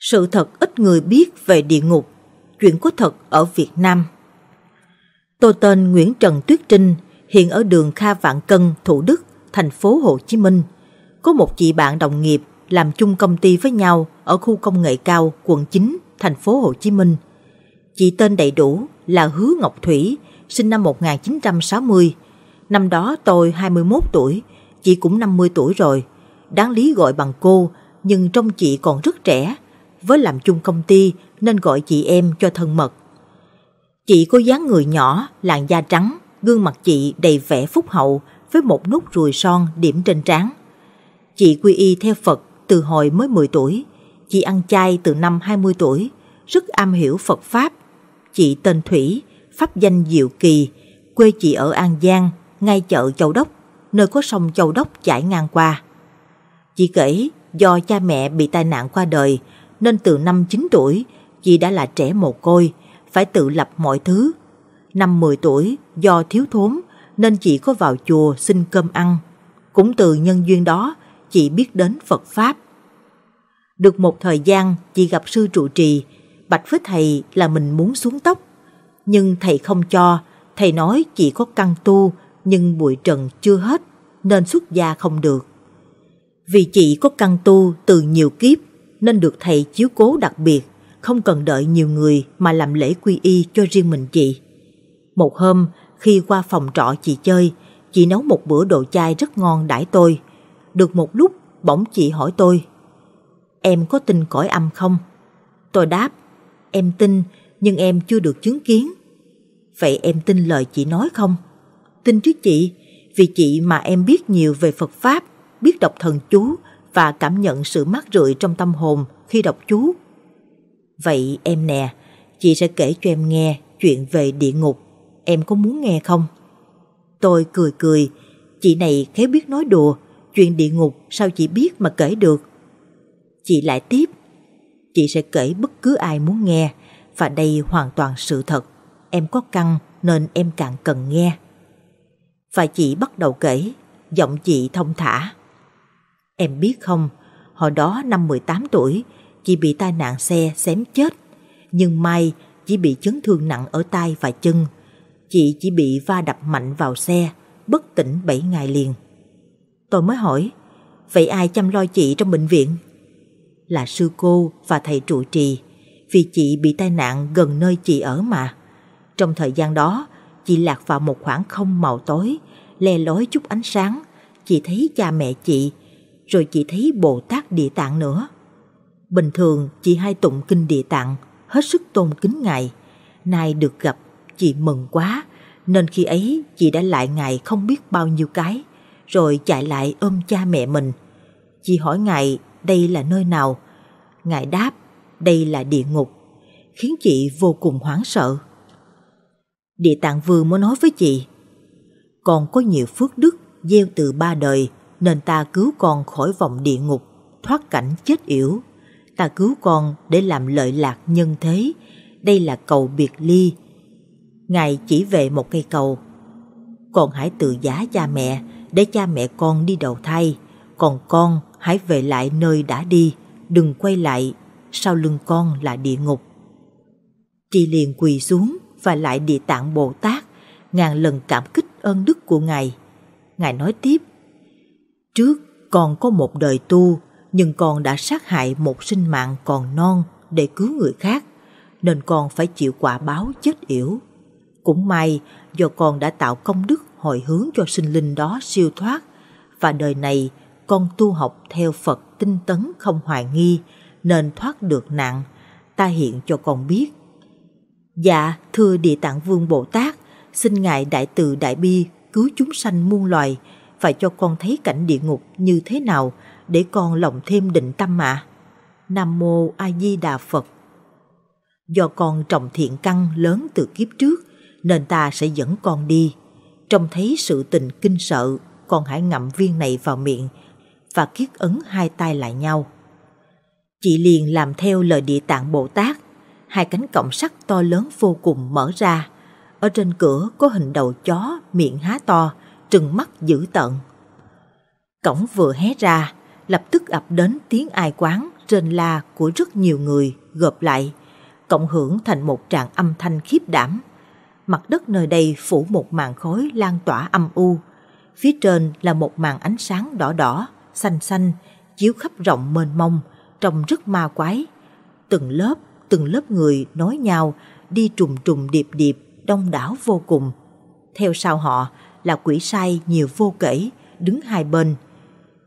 Sự thật ít người biết về địa ngục, chuyện có thật ở Việt Nam. Tôi tên Nguyễn Trần Tuyết Trinh, hiện ở đường Kha Vạn Cân, Thủ Đức, thành phố Hồ Chí Minh. Có một chị bạn đồng nghiệp làm chung công ty với nhau ở khu công nghệ cao quận 9, thành phố Hồ Chí Minh. Chị tên đầy đủ là Hứa Ngọc Thủy, sinh năm 1960. Năm đó tôi 21 tuổi, chị cũng 50 tuổi rồi. Đáng lý gọi bằng cô, nhưng trong chị còn rất trẻ, với làm chung công ty nên gọi chị em cho thân mật. Chị có dáng người nhỏ, làn da trắng, gương mặt chị đầy vẻ phúc hậu với một nút ruồi son điểm trên trán. Chị quy y theo Phật từ hồi mới 10 tuổi, chị ăn chay từ năm 20 tuổi, rất am hiểu Phật Pháp. Chị tên Thủy, pháp danh Diệu Kỳ, quê chị ở An Giang, ngay chợ Châu Đốc, nơi có sông Châu Đốc chảy ngang qua. Chị kể do cha mẹ bị tai nạn qua đời nên từ năm 9 tuổi, chị đã là trẻ mồ côi, phải tự lập mọi thứ. Năm 10 tuổi, do thiếu thốn nên chị có vào chùa xin cơm ăn. Cũng từ nhân duyên đó, chị biết đến Phật Pháp. Được một thời gian, chị gặp sư trụ trì, bạch với thầy là mình muốn xuống tóc. Nhưng thầy không cho, thầy nói chị có căn tu nhưng bụi trần chưa hết nên xuất gia không được. Vì chị có căn tu từ nhiều kiếp nên được thầy chiếu cố đặc biệt, không cần đợi nhiều người mà làm lễ quy y cho riêng mình chị. Một hôm, khi qua phòng trọ chị chơi, chị nấu một bữa đồ chay rất ngon đãi tôi. Được một lúc, bỗng chị hỏi tôi, em có tin cõi âm không? Tôi đáp, em tin, nhưng em chưa được chứng kiến. Vậy em tin lời chị nói không? Tin chứ chị, vì chị mà em biết nhiều về Phật Pháp, biết đọc thần chú, và cảm nhận sự mát rượi trong tâm hồn khi đọc chú. Vậy em nè, chị sẽ kể cho em nghe chuyện về địa ngục, em có muốn nghe không? Tôi cười cười, chị này khéo biết nói đùa, chuyện địa ngục sao chị biết mà kể được. Chị lại tiếp, chị sẽ kể bất cứ ai muốn nghe, và đây hoàn toàn sự thật, em có căng nên em càng cần nghe. Và chị bắt đầu kể, giọng chị thông thả. Em biết không, hồi đó năm 18 tuổi, chị bị tai nạn xe xém chết. Nhưng may, chỉ bị chấn thương nặng ở tay và chân. Chị chỉ bị va đập mạnh vào xe, bất tỉnh 7 ngày liền. Tôi mới hỏi, vậy ai chăm lo chị trong bệnh viện? Là sư cô và thầy trụ trì, vì chị bị tai nạn gần nơi chị ở mà. Trong thời gian đó, chị lạc vào một khoảng không màu tối, le lối chút ánh sáng. Chị thấy cha mẹ chị, rồi chị thấy Bồ Tát Địa Tạng nữa. Bình thường chị hai tụng kinh Địa Tạng, hết sức tôn kính Ngài. Nay được gặp, chị mừng quá, nên khi ấy chị đã lại Ngài không biết bao nhiêu cái, rồi chạy lại ôm cha mẹ mình. Chị hỏi Ngài đây là nơi nào? Ngài đáp, đây là địa ngục, khiến chị vô cùng hoảng sợ. Địa Tạng vừa mới nói với chị, còn có nhiều phước đức gieo từ ba đời nên ta cứu con khỏi vòng địa ngục, thoát cảnh chết yểu. Ta cứu con để làm lợi lạc nhân thế, đây là cầu biệt ly. Ngài chỉ về một cây cầu. Con hãy tự giá cha mẹ để cha mẹ con đi đầu thai, còn con hãy về lại nơi đã đi, đừng quay lại, sau lưng con là địa ngục. Chị liền quỳ xuống và lại địa tạng Bồ Tát, ngàn lần cảm kích ơn đức của Ngài. Ngài nói tiếp, Trước còn có một đời tu nhưng con đã sát hại một sinh mạng còn non để cứu người khác nên con phải chịu quả báo chết yểu. Cũng may do con đã tạo công đức hồi hướng cho sinh linh đó siêu thoát và đời này con tu học theo Phật tinh tấn không hoài nghi nên thoát được nạn. Ta hiện cho con biết. Dạ, thưa Địa Tạng Vương Bồ Tát, xin Ngài Đại Từ Đại Bi cứu chúng sanh muôn loài, phải cho con thấy cảnh địa ngục như thế nào để con lòng thêm định tâm mà. Nam Mô A Di Đà Phật Do con trồng thiện căn lớn từ kiếp trước nên ta sẽ dẫn con đi. Trông thấy sự tình kinh sợ, con hãy ngậm viên này vào miệng và kiết ấn hai tay lại nhau. Chị liền làm theo lời địa tạng Bồ Tát, hai cánh cổng sắt to lớn vô cùng mở ra. Ở trên cửa có hình đầu chó, miệng há to, trừng mắt dữ tợn. Cổng vừa hé ra, lập tức ập đến tiếng ai quán, rên la của rất nhiều người gộp lại, cộng hưởng thành một trạng âm thanh khiếp đảm. Mặt đất nơi đây phủ một màn khói lan tỏa âm u, phía trên là một màn ánh sáng đỏ đỏ, xanh xanh, chiếu khắp rộng mênh mông, trông rất ma quái. Từng lớp, từng lớp người nói nhau, đi trùng trùng điệp điệp, đông đảo vô cùng. Theo sau họ là quỷ sai nhiều vô kể, đứng hai bên.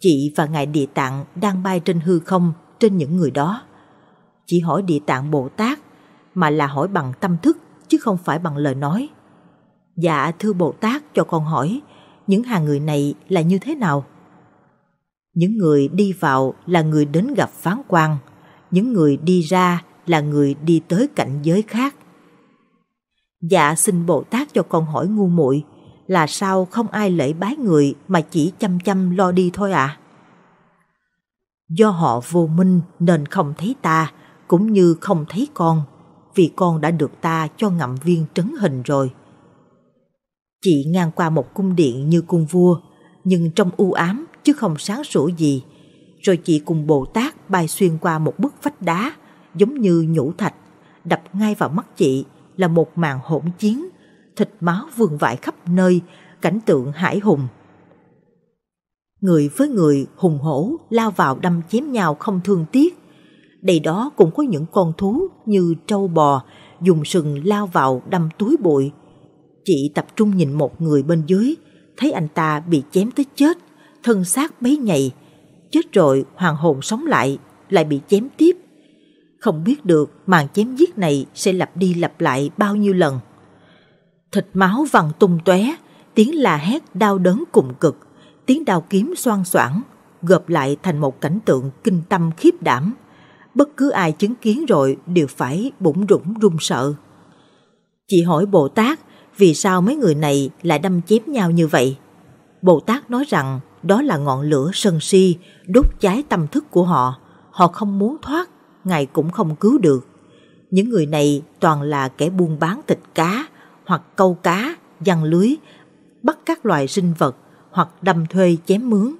Chị và Ngài Địa Tạng đang bay trên hư không trên những người đó. Chị hỏi Địa Tạng Bồ Tát mà là hỏi bằng tâm thức chứ không phải bằng lời nói. Dạ thưa Bồ Tát cho con hỏi, những hàng người này là như thế nào? Những người đi vào là người đến gặp phán quan, những người đi ra là người đi tới cảnh giới khác. Dạ xin Bồ Tát cho con hỏi ngu muội, là sao không ai lễ bái người mà chỉ chăm chăm lo đi thôi ạ? À? Do họ vô minh nên không thấy ta, cũng như không thấy con, vì con đã được ta cho ngậm viên trấn hình rồi. Chị ngang qua một cung điện như cung vua, nhưng trong u ám chứ không sáng sủa gì. Rồi chị cùng Bồ Tát bay xuyên qua một bức vách đá, giống như nhũ thạch, đập ngay vào mắt chị là một màn hỗn chiến thịt máu vương vãi khắp nơi, cảnh tượng hải hùng. Người với người hùng hổ lao vào đâm chém nhau không thương tiếc. đây đó cũng có những con thú như trâu bò dùng sừng lao vào đâm túi bụi. Chị tập trung nhìn một người bên dưới, thấy anh ta bị chém tới chết, thân xác bấy nhầy. Chết rồi hoàng hồn sống lại, lại bị chém tiếp. Không biết được màn chém giết này sẽ lặp đi lặp lại bao nhiêu lần thịt máu vằn tung tóe, tiếng la hét đau đớn cùng cực, tiếng đao kiếm xoan xoảng, gộp lại thành một cảnh tượng kinh tâm khiếp đảm. Bất cứ ai chứng kiến rồi đều phải bủng rủng run sợ. Chị hỏi Bồ Tát vì sao mấy người này lại đâm chém nhau như vậy? Bồ Tát nói rằng đó là ngọn lửa sân si đốt cháy tâm thức của họ. Họ không muốn thoát, Ngài cũng không cứu được. Những người này toàn là kẻ buôn bán thịt cá, hoặc câu cá, giăng lưới, bắt các loài sinh vật hoặc đâm thuê chém mướn.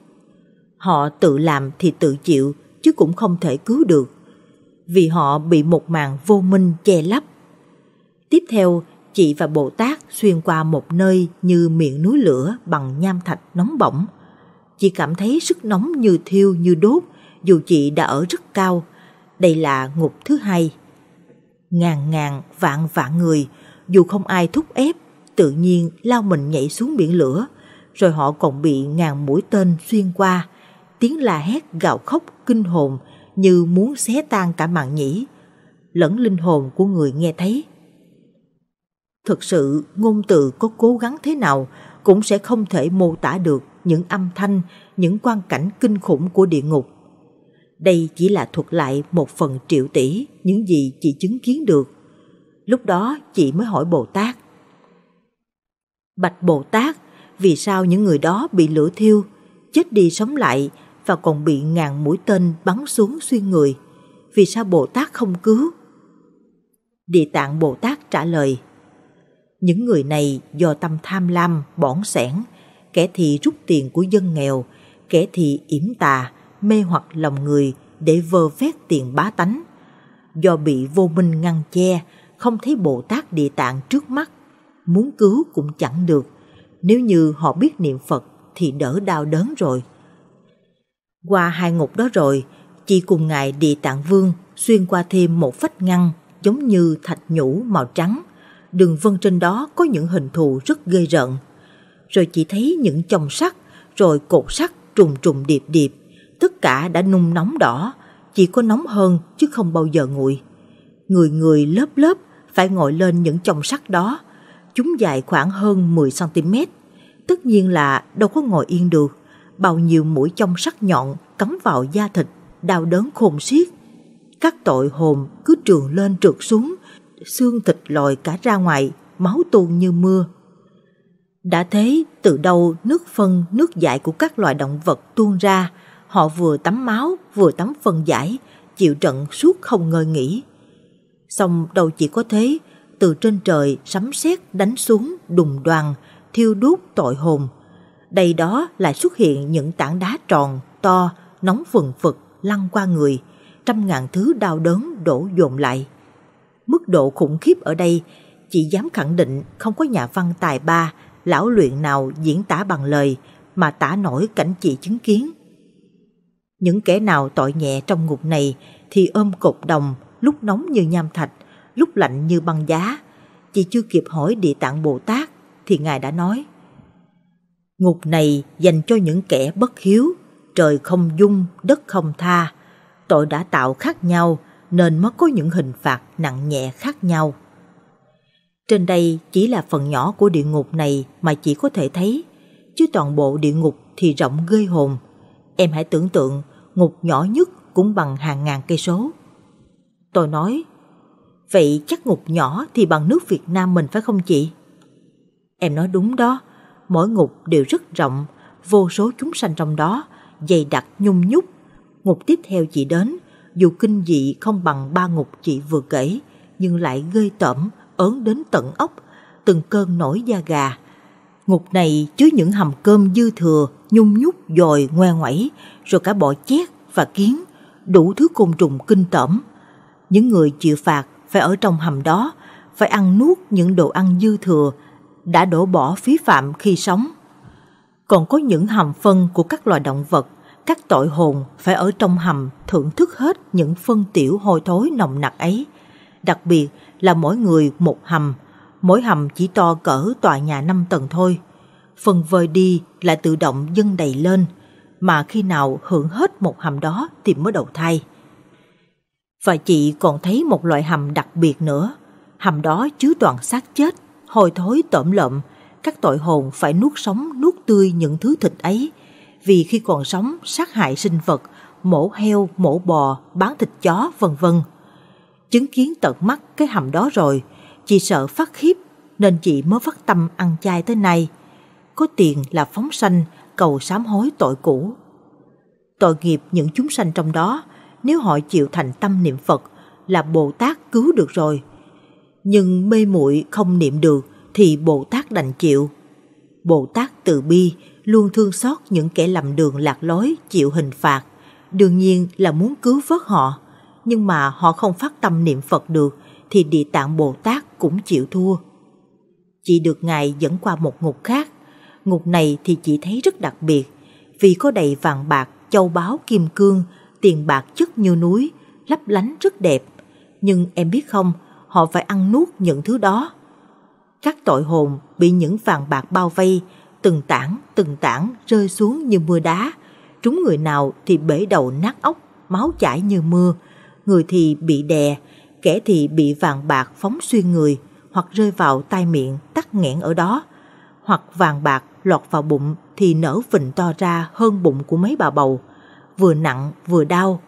Họ tự làm thì tự chịu chứ cũng không thể cứu được vì họ bị một màn vô minh che lấp. Tiếp theo, chị và Bồ Tát xuyên qua một nơi như miệng núi lửa bằng nham thạch nóng bỏng. Chị cảm thấy sức nóng như thiêu như đốt dù chị đã ở rất cao. Đây là ngục thứ hai. Ngàn ngàn vạn vạn người – dù không ai thúc ép, tự nhiên lao mình nhảy xuống biển lửa, rồi họ còn bị ngàn mũi tên xuyên qua. Tiếng la hét gào khóc kinh hồn như muốn xé tan cả mạng nhĩ, lẫn linh hồn của người nghe thấy. Thực sự, ngôn từ có cố gắng thế nào cũng sẽ không thể mô tả được những âm thanh, những quan cảnh kinh khủng của địa ngục. Đây chỉ là thuật lại một phần triệu tỷ những gì chị chứng kiến được Lúc đó chị mới hỏi Bồ Tát. Bạch Bồ Tát, vì sao những người đó bị lửa thiêu, chết đi sống lại và còn bị ngàn mũi tên bắn xuống xuyên người? Vì sao Bồ Tát không cứu? Địa tạng Bồ Tát trả lời, những người này do tâm tham lam, bỏng sẻn, kẻ thì rút tiền của dân nghèo, kẻ thì yểm tà, mê hoặc lòng người để vơ vét tiền bá tánh. Do bị vô minh ngăn che, không thấy Bồ Tát Địa Tạng trước mắt, muốn cứu cũng chẳng được, nếu như họ biết niệm Phật thì đỡ đau đớn rồi. Qua hai ngục đó rồi, chị cùng ngài Địa Tạng Vương xuyên qua thêm một vách ngăn giống như thạch nhũ màu trắng. Đường vân trên đó có những hình thù rất ghê rợn. Rồi chị thấy những chồng sắt, rồi cột sắt trùng trùng điệp điệp. Tất cả đã nung nóng đỏ, chỉ có nóng hơn chứ không bao giờ nguội. Người người lớp lớp phải ngồi lên những chồng sắt đó. Chúng dài khoảng hơn 10cm. Tất nhiên là đâu có ngồi yên được. Bao nhiêu mũi chông sắt nhọn cắm vào da thịt, đau đớn khôn xiết. Các tội hồn cứ trường lên trượt xuống, xương thịt lòi cả ra ngoài, máu tuôn như mưa. Đã thế, từ đâu nước phân, nước dại của các loài động vật tuôn ra, họ vừa tắm máu, vừa tắm phân giải, chịu trận suốt không ngơi nghỉ xong đầu chỉ có thế, từ trên trời sấm sét đánh xuống đùng đoàn, thiêu đốt tội hồn. Đây đó lại xuất hiện những tảng đá tròn, to, nóng phừng phực lăn qua người, trăm ngàn thứ đau đớn đổ dồn lại. Mức độ khủng khiếp ở đây chỉ dám khẳng định không có nhà văn tài ba, lão luyện nào diễn tả bằng lời mà tả nổi cảnh chị chứng kiến. Những kẻ nào tội nhẹ trong ngục này thì ôm cột đồng, lúc nóng như nham thạch, lúc lạnh như băng giá. Chị chưa kịp hỏi địa tạng Bồ Tát thì Ngài đã nói Ngục này dành cho những kẻ bất hiếu, trời không dung, đất không tha. Tội đã tạo khác nhau nên mới có những hình phạt nặng nhẹ khác nhau. Trên đây chỉ là phần nhỏ của địa ngục này mà chỉ có thể thấy, chứ toàn bộ địa ngục thì rộng ghê hồn. Em hãy tưởng tượng, ngục nhỏ nhất cũng bằng hàng ngàn cây số. Tôi nói, vậy chắc ngục nhỏ thì bằng nước Việt Nam mình phải không chị? Em nói đúng đó, mỗi ngục đều rất rộng, vô số chúng sanh trong đó, dày đặc nhung nhúc. Ngục tiếp theo chị đến, dù kinh dị không bằng ba ngục chị vừa kể, nhưng lại gây tởm, ớn đến tận ốc, từng cơn nổi da gà. Ngục này chứa những hầm cơm dư thừa, nhung nhúc dồi ngoe ngoẩy, rồi cả bọ chét và kiến, đủ thứ côn trùng kinh tởm những người chịu phạt phải ở trong hầm đó, phải ăn nuốt những đồ ăn dư thừa, đã đổ bỏ phí phạm khi sống. Còn có những hầm phân của các loài động vật, các tội hồn phải ở trong hầm thưởng thức hết những phân tiểu hôi thối nồng nặc ấy. Đặc biệt là mỗi người một hầm, mỗi hầm chỉ to cỡ tòa nhà 5 tầng thôi. Phần vơi đi lại tự động dâng đầy lên, mà khi nào hưởng hết một hầm đó thì mới đầu thai và chị còn thấy một loại hầm đặc biệt nữa. Hầm đó chứa toàn xác chết, hồi thối tổm lợm, các tội hồn phải nuốt sống nuốt tươi những thứ thịt ấy, vì khi còn sống sát hại sinh vật, mổ heo, mổ bò, bán thịt chó, vân vân. Chứng kiến tận mắt cái hầm đó rồi, chị sợ phát khiếp nên chị mới phát tâm ăn chay tới nay. Có tiền là phóng sanh, cầu sám hối tội cũ. Tội nghiệp những chúng sanh trong đó nếu họ chịu thành tâm niệm Phật là Bồ Tát cứu được rồi. Nhưng mê muội không niệm được thì Bồ Tát đành chịu. Bồ Tát từ bi luôn thương xót những kẻ lầm đường lạc lối chịu hình phạt, đương nhiên là muốn cứu vớt họ, nhưng mà họ không phát tâm niệm Phật được thì Địa Tạng Bồ Tát cũng chịu thua. Chị được Ngài dẫn qua một ngục khác, ngục này thì chị thấy rất đặc biệt vì có đầy vàng bạc, châu báu, kim cương tiền bạc chất như núi, lấp lánh rất đẹp. Nhưng em biết không, họ phải ăn nuốt những thứ đó. Các tội hồn bị những vàng bạc bao vây, từng tảng từng tảng rơi xuống như mưa đá. Trúng người nào thì bể đầu nát óc, máu chảy như mưa. Người thì bị đè, kẻ thì bị vàng bạc phóng xuyên người hoặc rơi vào tai miệng tắc nghẽn ở đó. Hoặc vàng bạc lọt vào bụng thì nở phình to ra hơn bụng của mấy bà bầu vừa nặng vừa đau.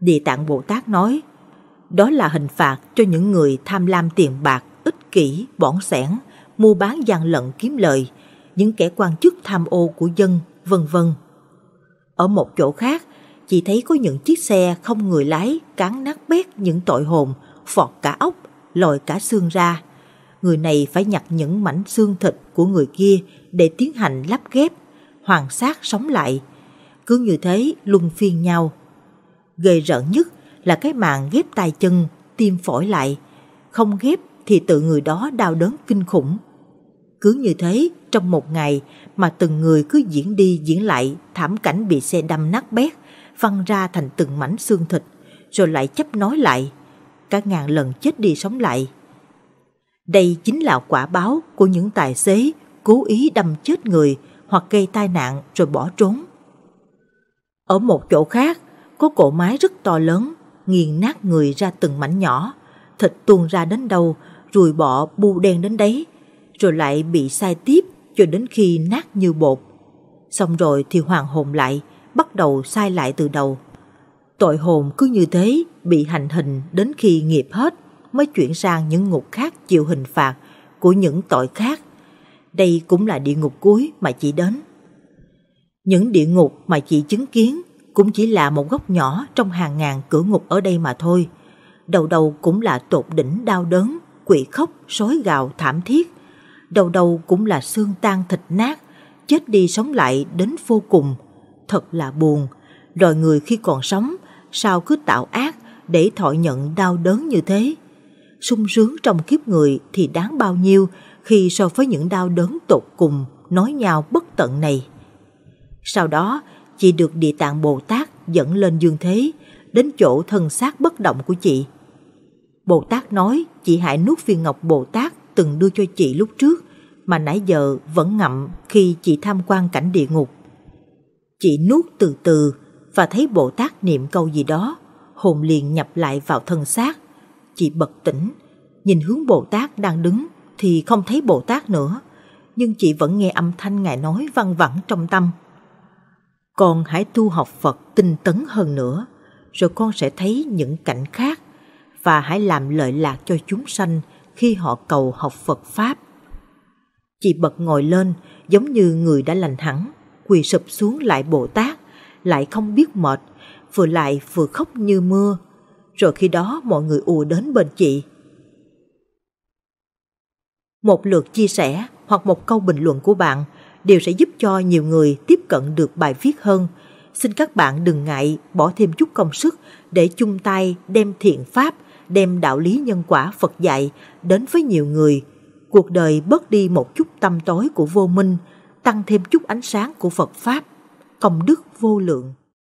Địa tạng Bồ Tát nói, đó là hình phạt cho những người tham lam tiền bạc, ích kỷ, bỏng sẻn, mua bán gian lận kiếm lợi, những kẻ quan chức tham ô của dân, vân vân. Ở một chỗ khác, chị thấy có những chiếc xe không người lái cán nát bét những tội hồn, phọt cả ốc, lòi cả xương ra. Người này phải nhặt những mảnh xương thịt của người kia để tiến hành lắp ghép, hoàn xác sống lại – cứ như thế luân phiên nhau. Gây rợn nhất là cái mạng ghép tay chân, tim phổi lại. Không ghép thì tự người đó đau đớn kinh khủng. Cứ như thế, trong một ngày mà từng người cứ diễn đi diễn lại thảm cảnh bị xe đâm nát bét, văng ra thành từng mảnh xương thịt, rồi lại chấp nói lại, cả ngàn lần chết đi sống lại. Đây chính là quả báo của những tài xế cố ý đâm chết người hoặc gây tai nạn rồi bỏ trốn. Ở một chỗ khác, có cỗ máy rất to lớn, nghiền nát người ra từng mảnh nhỏ, thịt tuôn ra đến đâu, ruồi bỏ bu đen đến đấy, rồi lại bị sai tiếp cho đến khi nát như bột. Xong rồi thì hoàng hồn lại, bắt đầu sai lại từ đầu. Tội hồn cứ như thế bị hành hình đến khi nghiệp hết mới chuyển sang những ngục khác chịu hình phạt của những tội khác. Đây cũng là địa ngục cuối mà chỉ đến. Những địa ngục mà chị chứng kiến cũng chỉ là một góc nhỏ trong hàng ngàn cửa ngục ở đây mà thôi. Đầu đầu cũng là tột đỉnh đau đớn, quỷ khóc, sói gào thảm thiết. Đầu đầu cũng là xương tan thịt nát, chết đi sống lại đến vô cùng. Thật là buồn, rồi người khi còn sống sao cứ tạo ác để thọ nhận đau đớn như thế. sung sướng trong kiếp người thì đáng bao nhiêu khi so với những đau đớn tột cùng nói nhau bất tận này. Sau đó, chị được Địa Tạng Bồ Tát dẫn lên dương thế, đến chỗ thân xác bất động của chị. Bồ Tát nói chị hãy nuốt viên ngọc Bồ Tát từng đưa cho chị lúc trước mà nãy giờ vẫn ngậm khi chị tham quan cảnh địa ngục. Chị nuốt từ từ và thấy Bồ Tát niệm câu gì đó, hồn liền nhập lại vào thân xác. Chị bật tỉnh, nhìn hướng Bồ Tát đang đứng thì không thấy Bồ Tát nữa, nhưng chị vẫn nghe âm thanh Ngài nói văng vẳng trong tâm. Con hãy tu học Phật tinh tấn hơn nữa, rồi con sẽ thấy những cảnh khác và hãy làm lợi lạc cho chúng sanh khi họ cầu học Phật Pháp. Chị bật ngồi lên giống như người đã lành hẳn, quỳ sụp xuống lại Bồ Tát, lại không biết mệt, vừa lại vừa khóc như mưa. Rồi khi đó mọi người ùa đến bên chị. Một lượt chia sẻ hoặc một câu bình luận của bạn – đều sẽ giúp cho nhiều người tiếp cận được bài viết hơn. Xin các bạn đừng ngại bỏ thêm chút công sức để chung tay đem thiện pháp, đem đạo lý nhân quả Phật dạy đến với nhiều người. Cuộc đời bớt đi một chút tâm tối của vô minh, tăng thêm chút ánh sáng của Phật Pháp, công đức vô lượng.